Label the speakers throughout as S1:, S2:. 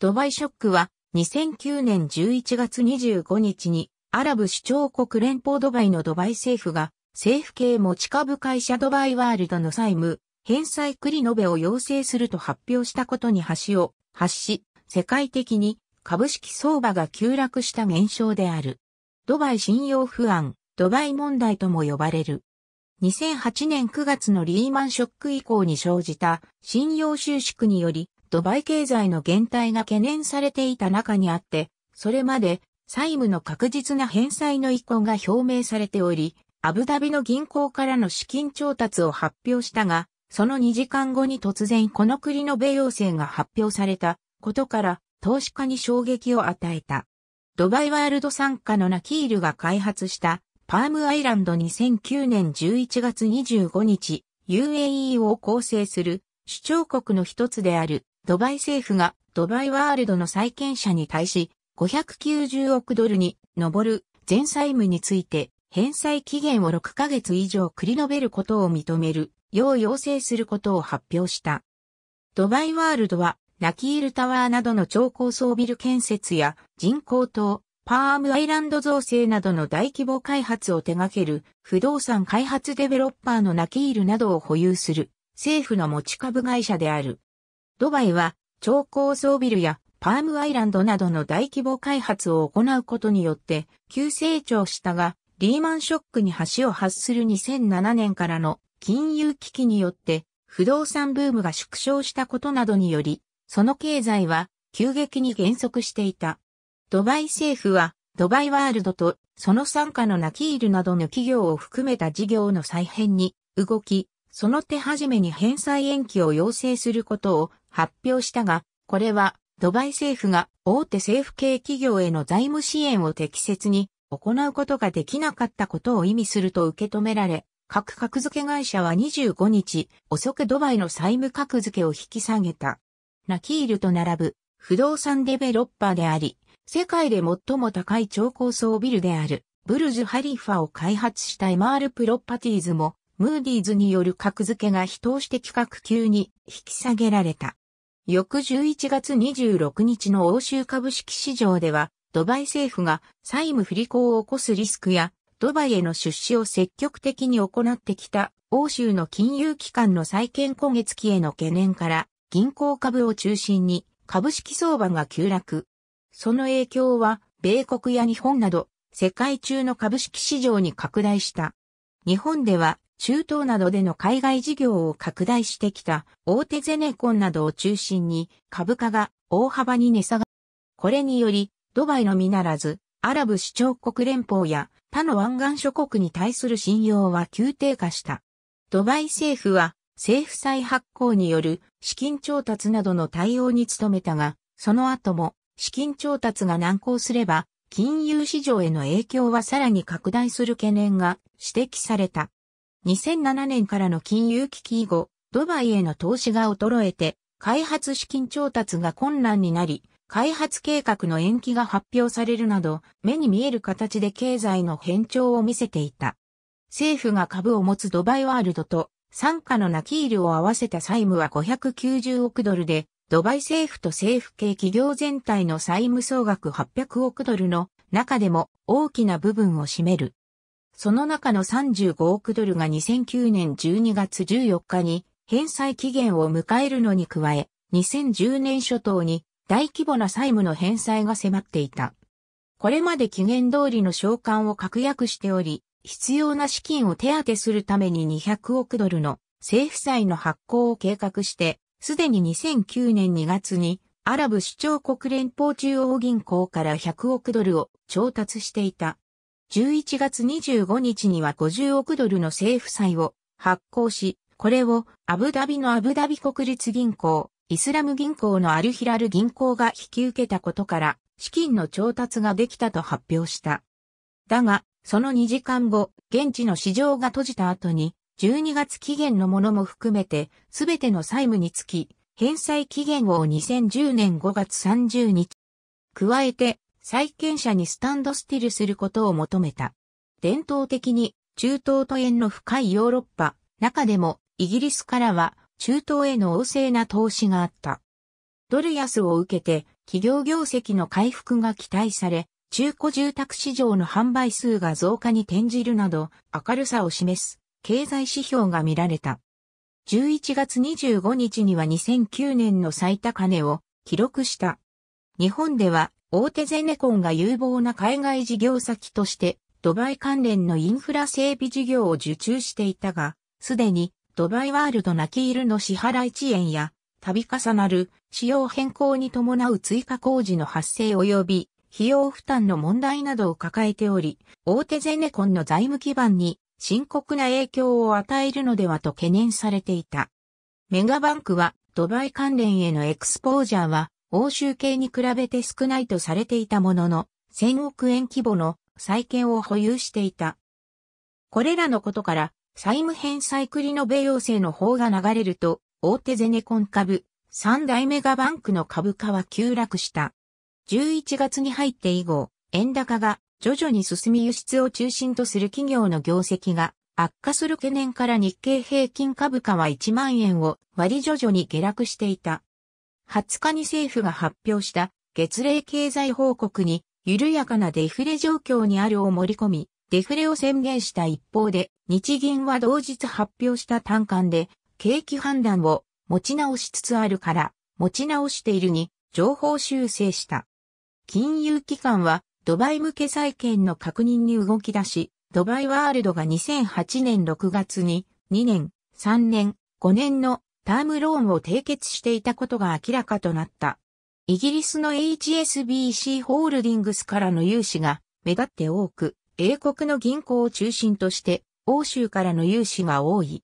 S1: ドバイショックは2009年11月25日にアラブ首長国連邦ドバイのドバイ政府が政府系持ち株会社ドバイワールドの債務返済繰り延べを要請すると発表したことに橋を発し、世界的に株式相場が急落した現象である。ドバイ信用不安、ドバイ問題とも呼ばれる。2008年9月のリーマンショック以降に生じた信用収縮によりドバイ経済の減退が懸念されていた中にあって、それまで債務の確実な返済の意向が表明されており、アブダビの銀行からの資金調達を発表したが、その2時間後に突然この国の米要請が発表されたことから投資家に衝撃を与えた。ドバイワールド参加のナキールが開発したパームアイランド2009年11月25日 UAE を構成する主張国の一つであるドバイ政府がドバイワールドの債権者に対し590億ドルに上る全債務について返済期限を6ヶ月以上繰り延べることを認めるよう要請することを発表した。ドバイワールドはナキールタワーなどの超高層ビル建設や人工島、パームアイランド造成などの大規模開発を手掛ける不動産開発デベロッパーのナキールなどを保有する政府の持ち株会社である。ドバイは超高層ビルやパームアイランドなどの大規模開発を行うことによって急成長したが、リーマンショックに橋を発する2007年からの金融危機によって不動産ブームが縮小したことなどにより、その経済は急激に減速していた。ドバイ政府はドバイワールドとその傘下のナキールなどの企業を含めた事業の再編に動き、その手始めに返済延期を要請することを発表したが、これはドバイ政府が大手政府系企業への財務支援を適切に行うことができなかったことを意味すると受け止められ、各格付け会社は25日、遅くドバイの債務格付けを引き下げた。ナキールと並ぶ不動産デベロッパーであり、世界で最も高い超高層ビルである、ブルジュ・ハリファを開発した MR プロパティーズも、ムーディーズによる格付けが非投資的格級に引き下げられた。翌11月26日の欧州株式市場では、ドバイ政府が債務不履行を起こすリスクや、ドバイへの出資を積極的に行ってきた欧州の金融機関の債券今月期への懸念から、銀行株を中心に株式相場が急落。その影響は、米国や日本など、世界中の株式市場に拡大した。日本では、中東などでの海外事業を拡大してきた大手ゼネコンなどを中心に株価が大幅に値下がり。これにより、ドバイのみならず、アラブ首長国連邦や他の湾岸諸国に対する信用は急低下した。ドバイ政府は政府債発行による資金調達などの対応に努めたが、その後も資金調達が難航すれば金融市場への影響はさらに拡大する懸念が指摘された。2007年からの金融危機以後、ドバイへの投資が衰えて、開発資金調達が困難になり、開発計画の延期が発表されるなど、目に見える形で経済の変調を見せていた。政府が株を持つドバイワールドと、傘下のナキールを合わせた債務は590億ドルで、ドバイ政府と政府系企業全体の債務総額800億ドルの中でも大きな部分を占める。その中の35億ドルが2009年12月14日に返済期限を迎えるのに加え、2010年初頭に大規模な債務の返済が迫っていた。これまで期限通りの償還を確約しており、必要な資金を手当てするために200億ドルの政府債の発行を計画して、すでに2009年2月にアラブ首長国連邦中央銀行から100億ドルを調達していた。11月25日には50億ドルの政府債を発行し、これをアブダビのアブダビ国立銀行、イスラム銀行のアルヒラル銀行が引き受けたことから、資金の調達ができたと発表した。だが、その2時間後、現地の市場が閉じた後に、12月期限のものも含めて、すべての債務につき、返済期限を2010年5月30日。加えて、債権者にスタンドスティルすることを求めた。伝統的に中東と縁の深いヨーロッパ、中でもイギリスからは中東への旺盛な投資があった。ドル安を受けて企業業績の回復が期待され、中古住宅市場の販売数が増加に転じるなど明るさを示す経済指標が見られた。11月25日には2009年の最高値を記録した。日本では大手ゼネコンが有望な海外事業先として、ドバイ関連のインフラ整備事業を受注していたが、すでにドバイワールドナキールの支払い遅延や、度重なる仕様変更に伴う追加工事の発生及び、費用負担の問題などを抱えており、大手ゼネコンの財務基盤に深刻な影響を与えるのではと懸念されていた。メガバンクはドバイ関連へのエクスポージャーは欧州系に比べて少ないとされていたものの、1000億円規模の債権を保有していた。これらのことから、債務返済繰り延べ要請の方が流れると、大手ゼネコン株、三大メガバンクの株価は急落した。11月に入って以後、円高が徐々に進み輸出を中心とする企業の業績が悪化する懸念から日経平均株価は1万円を割り徐々に下落していた。20日に政府が発表した月例経済報告に緩やかなデフレ状況にあるを盛り込み、デフレを宣言した一方で、日銀は同日発表した短観で、景気判断を持ち直しつつあるから、持ち直しているに、情報修正した。金融機関は、ドバイ向け債券の確認に動き出し、ドバイワールドが2008年6月に、2年、3年、5年のタームローンを締結していたことが明らかとなった。イギリスの HSBC ホールディングスからの融資が目立って多く、英国の銀行を中心として欧州からの融資が多い。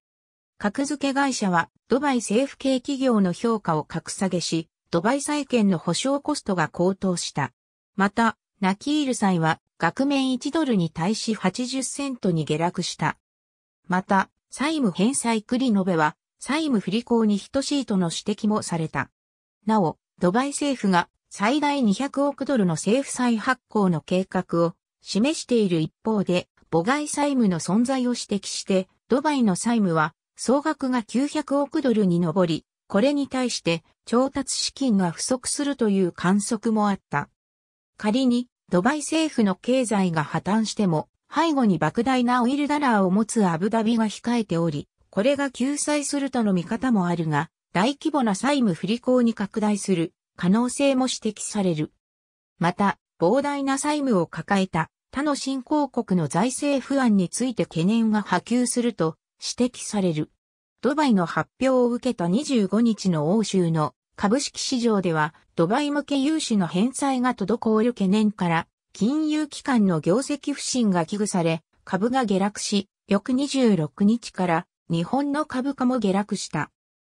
S1: 格付け会社はドバイ政府系企業の評価を格下げし、ドバイ債券の保証コストが高騰した。また、ナキール債は額面1ドルに対し80セントに下落した。また、債務返済繰り延べは債務不履行に等しいとの指摘もされた。なお、ドバイ政府が最大200億ドルの政府債発行の計画を示している一方で、母外債務の存在を指摘して、ドバイの債務は総額が900億ドルに上り、これに対して調達資金が不足するという観測もあった。仮にドバイ政府の経済が破綻しても、背後に莫大なオイルダラーを持つアブダビが控えており、これが救済するとの見方もあるが、大規模な債務不履行に拡大する可能性も指摘される。また、膨大な債務を抱えた他の新興国の財政不安について懸念が波及すると指摘される。ドバイの発表を受けた25日の欧州の株式市場では、ドバイ向け融資の返済が滞る懸念から、金融機関の業績不振が危惧され、株が下落し、翌26日から日本の株価も下落した。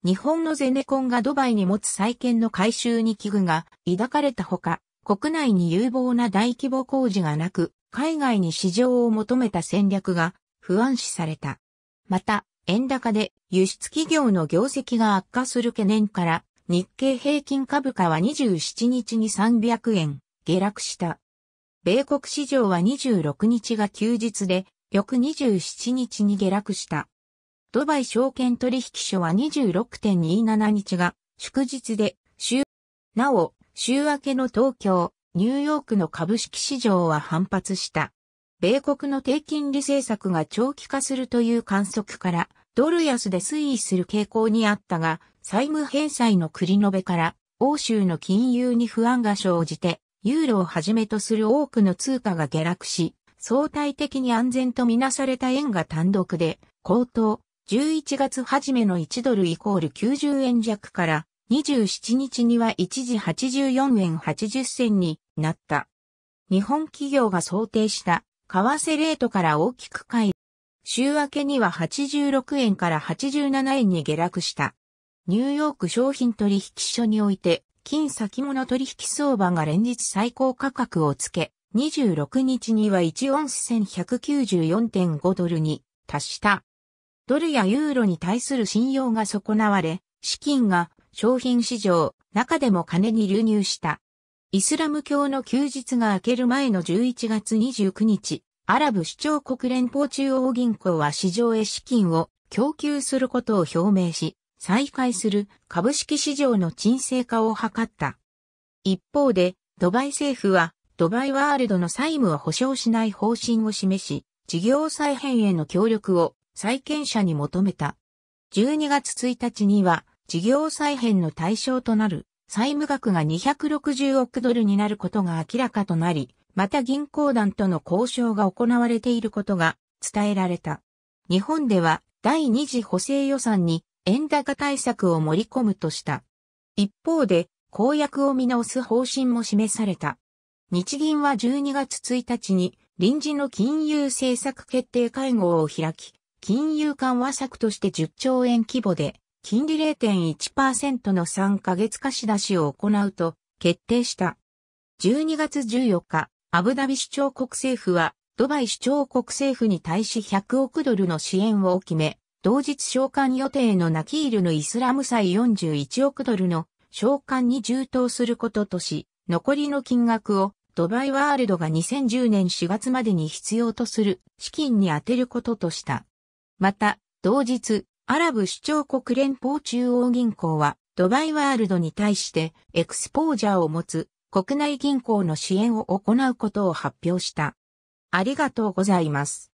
S1: 日本のゼネコンがドバイに持つ債券の回収に危惧が抱かれたほか、国内に有望な大規模工事がなく、海外に市場を求めた戦略が不安視された。また、円高で輸出企業の業績が悪化する懸念から、日経平均株価は27日に300円下落した。米国市場は26日が休日で、翌27日に下落した。ドバイ証券取引所は26.27日が祝日で、週、なお、週明けの東京、ニューヨークの株式市場は反発した。米国の低金利政策が長期化するという観測から、ドル安で推移する傾向にあったが、債務返済の繰り延べから、欧州の金融に不安が生じて、ユーロをはじめとする多くの通貨が下落し、相対的に安全とみなされた円が単独で、高騰、11月初めの1ドルイコール90円弱から27日には一時84円80銭になった。日本企業が想定した為替レートから大きくえ、週明けには86円から87円に下落した。ニューヨーク商品取引所において、金先物取引相場が連日最高価格をつけ、26日には1オンス1194.5ドルに達した。ドルやユーロに対する信用が損なわれ、資金が商品市場、中でも金に流入した。イスラム教の休日が明ける前の11月29日、アラブ首長国連邦中央銀行は市場へ資金を供給することを表明し、再開する株式市場の沈静化を図った。一方で、ドバイ政府は、ドバイワールドの債務を保証しない方針を示し、事業再編への協力を債権者に求めた。12月1日には事業再編の対象となる債務額が260億ドルになることが明らかとなり、また銀行団との交渉が行われていることが伝えられた。日本では第2次補正予算に円高対策を盛り込むとした。一方で公約を見直す方針も示された。日銀は12月1日に臨時の金融政策決定会合を開き、金融緩和策として10兆円規模で、金利0.1%の3ヶ月貸し出しを行うと決定した。12月14日、アブダビ首長国政府は、ドバイ首長国政府に対し100億ドルの支援を決め、同日償還予定のナキールのイスラム債41億ドルの償還に充当することとし、残りの金額をドバイワールドが2010年4月までに必要とする資金に充てることとした。また、同日、アラブ首長国連邦中央銀行は、ドバイワールドに対して、エクスポージャーを持つ、国内銀行の支援を行うことを発表した。ありがとうございます。